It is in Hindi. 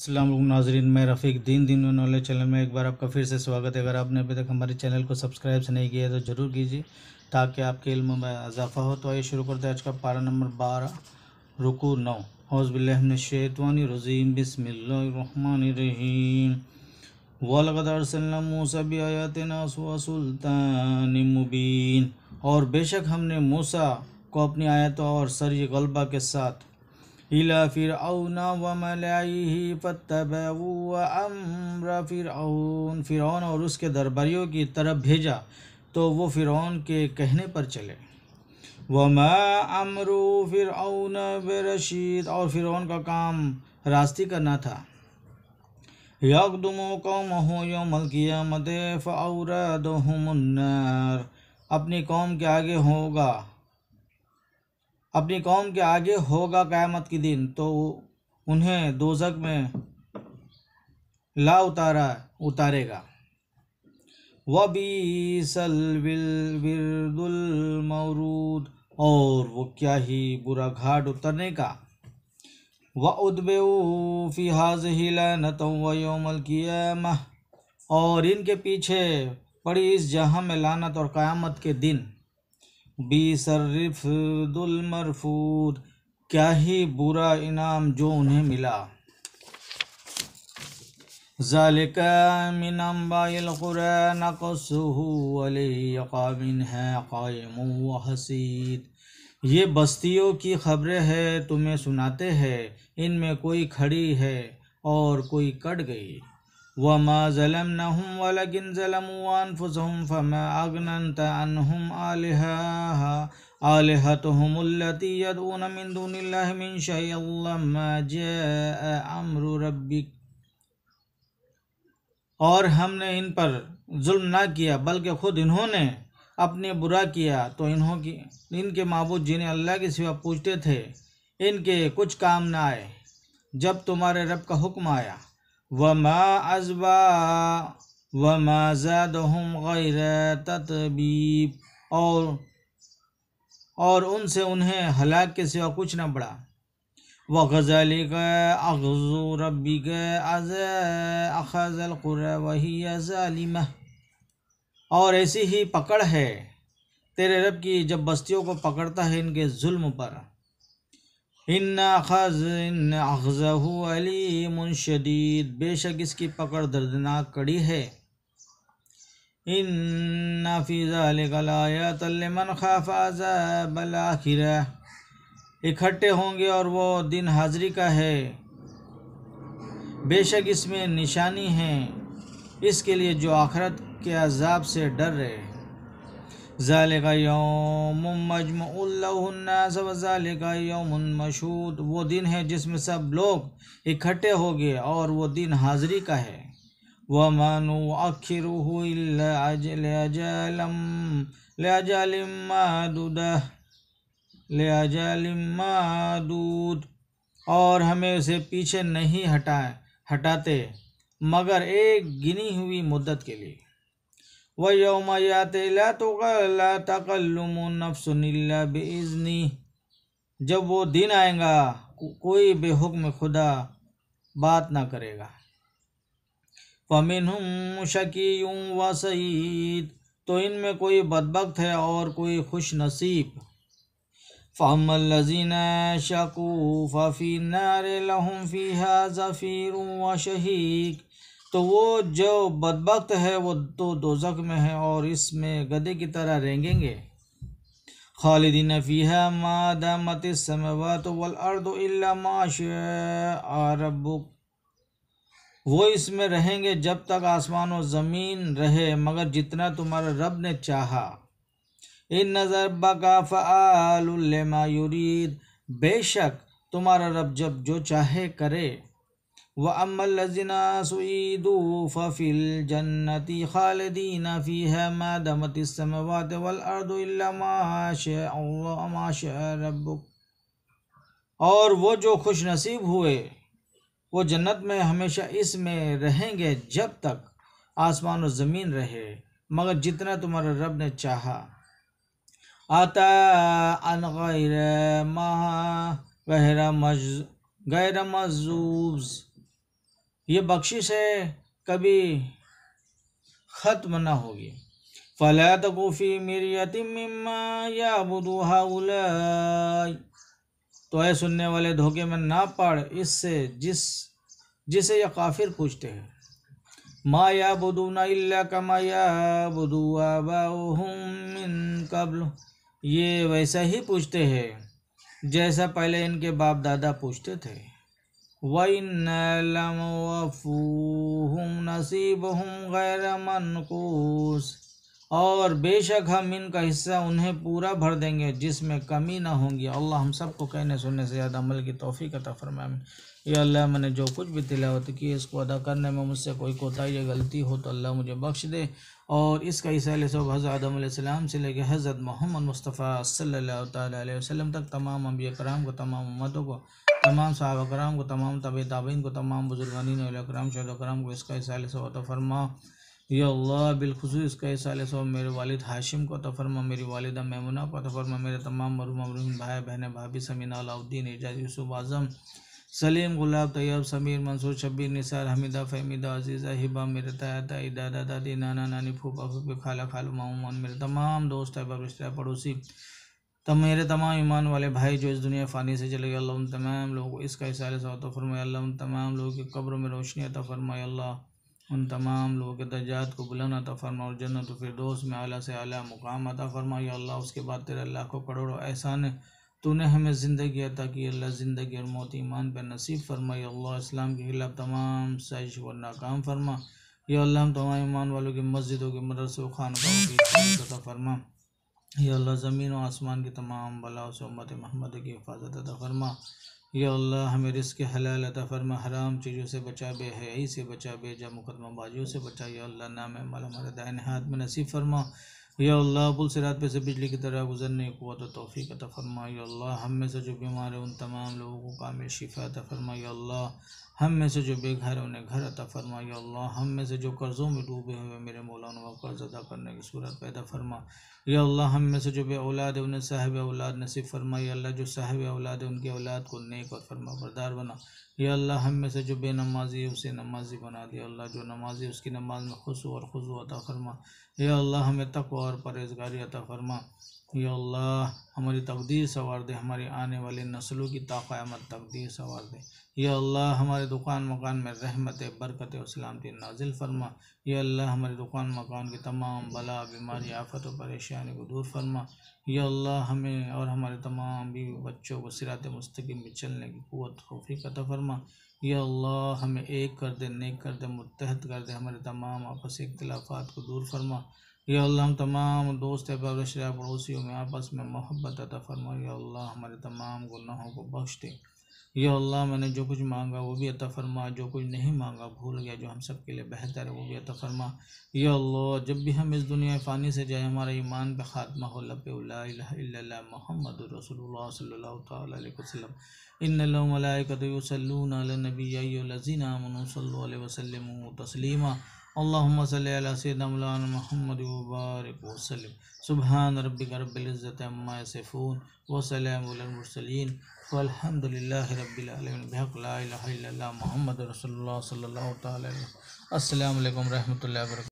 असलम नाजरीन मैं रफ़ीक दीन दीन नॉलेज चैनल में एक बार आपका फिर से स्वागत है अगर आपने अभी तक हमारे चैनल को सब्सक्राइब से नहीं किया है तो ज़रूर कीजिए ताकि आपके इल्म में इजाफा हो तो आइए शुरू करते हैं आज का पारा नंबर बारह रुकू नौ हौज़बिल्लिन शेतवानी रज़ीम बसमिल्लर वलगदरसलमूसबी आयातना सुल्तान मुबीन और बेशक हमने मूसा को अपनी आयतों और सर गलबा के साथ إلى فرعون وملئه فتبعوا أمر فرعون فرعون और उसके दरबारियों की तरफ भेजा तो वो फ़िरौन के कहने पर चले वमा अमरू फ़िरौन बरशीद और फ़िरौन का काम रास्ती करना था यकदमो कौम हो योमल कियामत फ़ौरदहुमुन्नार अपनी कौम के आगे होगा अपनी कौम के आगे होगा क़्यामत के दिन तो उन्हें दोजक में ला उतारा उतारेगा मौरूद और वो क्या ही बुरा घाट उतरने का व उदबेफ़ी हाज हिलनत वयोमल और इनके पीछे पड़ी इस जहाँ में लानत और क़्यामत के दिन बी सर्रफुलमरफूद क्या ही बुरा इनाम जो उन्हें मिला है हसीद ये बस्तियों की खबरें है तुम्हें सुनाते हैं इनमें कोई खड़ी है और कोई कट गई وما ظلمنهم ولكن ظلموا أنفسهم فما أغننت عنهم آلهة آلهتهم التي يدعون من دون الله من شيء لما جاء أمر ربك और हमने इन पर जुल्म ना किया बल्कि खुद इन्होंने अपने बुरा किया तो इन्हों की इनके मबूद जिन्हें अल्लाह के सिवा पूछते थे इनके कुछ काम ना आए जब तुम्हारे रब का हुक्म आया वमा अजबा वमा हम गैर ततबीब और और उनसे उन्हें हलाक के सिवा कुछ न पड़ा व गज़ल अगज़ू रबी अज अखज़ल वही अजालिम और ऐसी ही पकड़ है तेरे रब की जब बस्तियों को पकड़ता है इनके जुल्म पर इन शदीद बेशक इसकी पकड़ दर्दनाक कड़ी है इन फ़ीज़ायातमन इकट्ठे होंगे और वो दिन हाजिरी का है बेशक इसमें निशानी है इसके लिए जो आखरत के अजाब से डर रहे हैं ज़ालिक यौम मजमउल्लास ज़ालिक यौम मशहूद वो दिन है जिसमें सब लोग इकट्ठे हो गए और वो दिन हाजिरी का है वह मानो आखिर मादूद और हमें उसे पीछे नहीं हटाए हटाते मगर एक गिनी हुई मुद्दत के लिए व यौम यातिला तो तकल्लुम नफ्सनिल्ला बेज़नी जब वो दिन आएगा को, कोई बेहुक्म खुदा बात ना करेगा फ़मिन शकीयूँ व सईद तो इनमें कोई बदबक है और कोई खुश नसीब फ़म लजीना शकू फ़ी नार लहम फ़ी हाज़फ़ीर व शहीक तो वो जो बदबक है वो तो दोजक में है और इसमें गधे की तरह रेंगेंगे खालिदीन फ़ीहा मादमत समवात वल अर्द माश रबुक वो इसमें रहेंगे जब तक आसमान और ज़मीन रहे मगर जितना तुम्हारा रब ने चाहा इन नज़र बकाफ़ फ़ालमा युरीद बेशक तुम्हारा रब जब जो चाहे करे وأما الذين سعيدوا ففي الجنة خالدين فيها ما دمت السماوات والأرض إلا ما شاء الله ما شاء ربك और वो जो खुश नसीब हुए वो जन्नत में हमेशा इसमें रहेंगे जब तक आसमान और ज़मीन रहे मगर जितना तुम्हारा रब ने चाहा आता अन गैर माह गैर मज गैर मजूब्ज़ ये बख्शिश है कभी ख़त्म ना होगी फ़ला तकोफ़ी मेरी यतिम्मा या बुदूहा तो ऐ सुनने वाले धोखे में ना पड़ इससे जिस जिसे ये काफिर पूछते हैं मा या बुदूना इल्ला का माया बुदुआ कबल ये वैसा ही पूछते हैं जैसा पहले इनके बाप दादा पूछते थे وإنا لموفوهم نصيبهم غير منقوص और बेशक हम इनका हिस्सा उन्हें पूरा भर देंगे जिसमें कमी ना होगी अल्लाह हम सबको कहने सुनने से ज़्यादा अमल की तोहफ़ी का तफ़रमा ये अल्लाह मैंने जो कुछ भी तिलावत की इसको अदा करने में मुझसे कोई कोताही या गलती हो तो अल्लाह मुझे बख्श दे और इसका हिस्सा सब हज़रत आदम से लेकर हज़रत मोहम्मद मुस्तफ़ा सल्ला तसम तक तमाम अम्बिया कराम को तमाम उम्मतों को तमाम साहब कराम को तमाम तब ताबीन को तमाम बुजुर्गानी कराम शहद कराम को इसका हिस्सा सब फरमा या अल्लाह बिलखसूस इसका साल सब मेरे वालिद हाशिम को तफरमा मेरी वालिदा मेमुना को तफरमा मेरे तमाम मरूम अमरूम भाई बहन भाभी समीना अलाउद्दीन एजाज यूसुफ आज़म सलीम गुलाब तैयब समीर मंसूर शब्बीर निसार हमीदा फहमीदा अजीज़ा हिबा मेरे ताया ताई दादा दादी नाना नानी फूफा फूफी खाला खालू मामूमान मेरे तमाम दोस्त अहबाब रिश्ते पड़ोसी तब मेरे तमाम ईमान वाले भाई जो इस दुनिया फ़ानी से चले गए अल्लाह उन तमाम लोगों को इसका हिसाब से फरमाए अल्लाह उन तमाम लोगों की कब्रों में रोशनी अता फरमाए अल्लाह उन तमाम लोगों के दर्जात को बुलंद अता फरमा और जन्नत दोस्त में अला से अला मुकाम अता फरमा या अल्लाह उसके बाद तेरे अल्लाह को करोड़ों एहसान है तूने हमें ज़िंदगी अता की अल्लाह ज़िंदगी और मौत ईमान पर नसीब फरमाई अल्लाह इस्लाम के खिलाफ तमाम साइश व नाकाम फरमा या अल्लाह तमाम ईमान वालों की मस्जिदों के मदरसों खान की फरमा या अल्लाह ज़मीन व आसमान की तमाम बला से उम्मत महमद की हिफाजत अदा फरमा या अल्लाह हमें रिस्क हलाल अदा फरमा हराम चीज़ों से बचा बे हयाई से बचा जा मुकदमा बाजियों से बचा या अल्लाह नाम माल हाथ में नसीब फरमा या अल्लाह पुल सिरात पे से बिजली की तरह गुजरने की तो तोफ़ी अता फरमा या अल्लाह हम में से जो बीमार है उन तमाम लोगों को कामिल शिफा तफरमा फरमा या अल्लाह हम में से जो बेघर है उन्हें घर अता फरमा या अल्लाह हम में से जो कर्ज़ों में डूबे हुए मेरे मौलाना कर्ज़ अदा करने की सूरत पैदा फरमा या अल्लाह हम में से जो बे औलाद है उन्हें साहब औलाद नसीब फरमा या अल्लाह जो साहब औलाद है उनकी औलाद को नेक और फरमा बरदार बना या अल्लाह हम में से जो बे नमाजी है उसे नमाजी बना दिया अल्लाह जो नमाजी है उसकी नमाज में खुशू और खुशू अता फरमा या अल्लाह हमें तकवा और परहेजगारी अता फरमा या अल्लाह हमारी तकदीर सवार दे हमारे आने वाले नस्लों की ताक़ामत तकदीर सवार दे या अल्लाह हमारे दुकान मकान में रहमत बरकत और सलामती नाजिल फरमा या अल्लाह हमारे दुकान मकान की तमाम भला बीमारी आफत और परेशानी को दूर फरमा या अल्लाह हमें और हमारे तमाम भी बच्चों को सिरात मुस्तकिम में चलने की क़वत तोफ़ी अता फरमा या अल्लाह हमें एक कर दे नेक कर दे मुतहद कर दे हमारे तमाम आपसी इख्तलाफात को दूर फरमा या अल्लाह हम तमाम दोस्त अहबाब पड़ोसियों में आपस में मोहब्बत अता फरमाओ या अल्लाह हमारे तमाम गुनाहों को बख्श दे या अल्लाह मैंने जो कुछ मांगा वो भी अता फरमा जो कुछ नहीं मांगा भूल गया जो हम सब के लिए बेहतर है वो भी अता फरमा या अल्लाह जब भी हम इस दुनिया फ़ानी से जाए हमारे ईमान पे ख़ात्मा हो लब मोहम्मद रसोल्ला सल्ला तसलम इन नबी लजीना वसलम तस्लीमा अल्लाहुम्मा सल्ली अला सय्यदना मौलाना मुहम्मद वबारक वसल्लम सुबहान रब्बिक रब्बिल इज्जत अम्मा यसिफून व सलामुन अलल मुरसलीन वल्हम्दुलिल्लाहि रब्बिल आलमीन बिहक ला इलाहा इल्लल्लाह मुहम्मद रसूलुल्लाह सल्लल्लाहु तआला अलैहि वसल्लम अस्सलाम वालेकुम रहमतुल्लाहि व